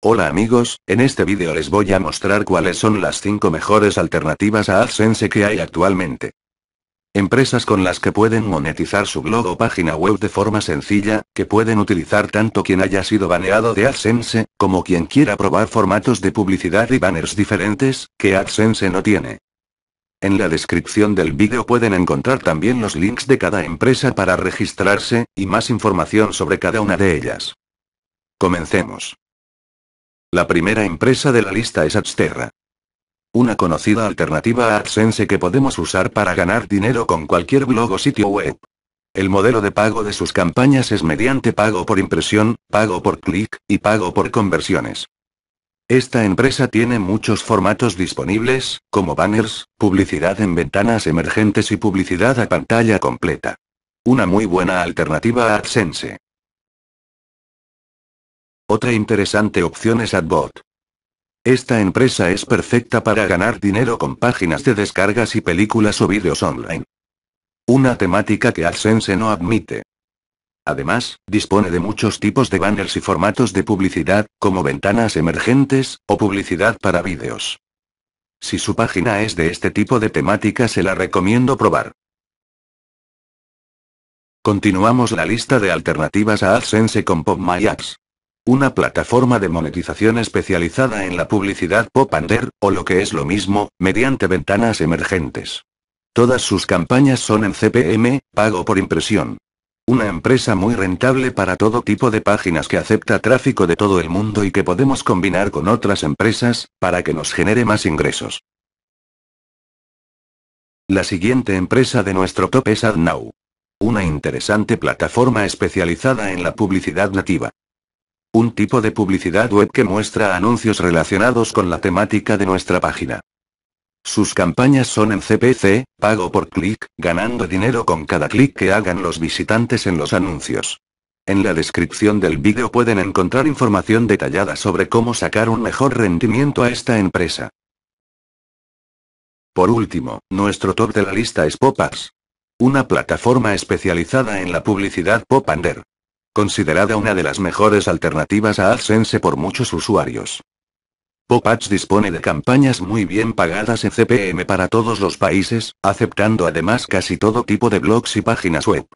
Hola amigos, en este vídeo les voy a mostrar cuáles son las 5 mejores alternativas a AdSense que hay actualmente. Empresas con las que pueden monetizar su blog o página web de forma sencilla, que pueden utilizar tanto quien haya sido baneado de AdSense, como quien quiera probar formatos de publicidad y banners diferentes, que AdSense no tiene. En la descripción del vídeo pueden encontrar también los links de cada empresa para registrarse, y más información sobre cada una de ellas. Comencemos. La primera empresa de la lista es Adsterra. Una conocida alternativa a AdSense que podemos usar para ganar dinero con cualquier blog o sitio web. El modelo de pago de sus campañas es mediante pago por impresión, pago por clic, y pago por conversiones. Esta empresa tiene muchos formatos disponibles, como banners, publicidad en ventanas emergentes y publicidad a pantalla completa. Una muy buena alternativa a AdSense. Otra interesante opción es AdBot. Esta empresa es perfecta para ganar dinero con páginas de descargas y películas o vídeos online. Una temática que AdSense no admite. Además, dispone de muchos tipos de banners y formatos de publicidad, como ventanas emergentes, o publicidad para vídeos. Si su página es de este tipo de temática se la recomiendo probar. Continuamos la lista de alternativas a AdSense con PopMyApps. Una plataforma de monetización especializada en la publicidad pop under, o lo que es lo mismo, mediante ventanas emergentes. Todas sus campañas son en CPM, pago por impresión. Una empresa muy rentable para todo tipo de páginas que acepta tráfico de todo el mundo y que podemos combinar con otras empresas, para que nos genere más ingresos. La siguiente empresa de nuestro top es AdNow. Una interesante plataforma especializada en la publicidad nativa. Un tipo de publicidad web que muestra anuncios relacionados con la temática de nuestra página. Sus campañas son en CPC, pago por clic, ganando dinero con cada clic que hagan los visitantes en los anuncios. En la descripción del vídeo pueden encontrar información detallada sobre cómo sacar un mejor rendimiento a esta empresa. Por último, nuestro top de la lista es Popas. Una plataforma especializada en la publicidad Pop considerada una de las mejores alternativas a AdSense por muchos usuarios. PopAds dispone de campañas muy bien pagadas en CPM para todos los países, aceptando además casi todo tipo de blogs y páginas web.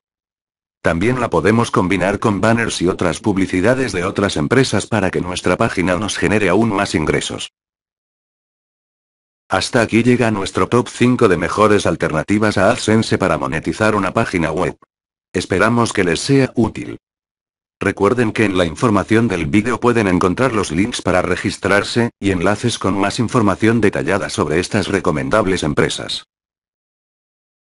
También la podemos combinar con banners y otras publicidades de otras empresas para que nuestra página nos genere aún más ingresos. Hasta aquí llega nuestro top 5 de mejores alternativas a AdSense para monetizar una página web. Esperamos que les sea útil. Recuerden que en la información del vídeo pueden encontrar los links para registrarse, y enlaces con más información detallada sobre estas recomendables empresas.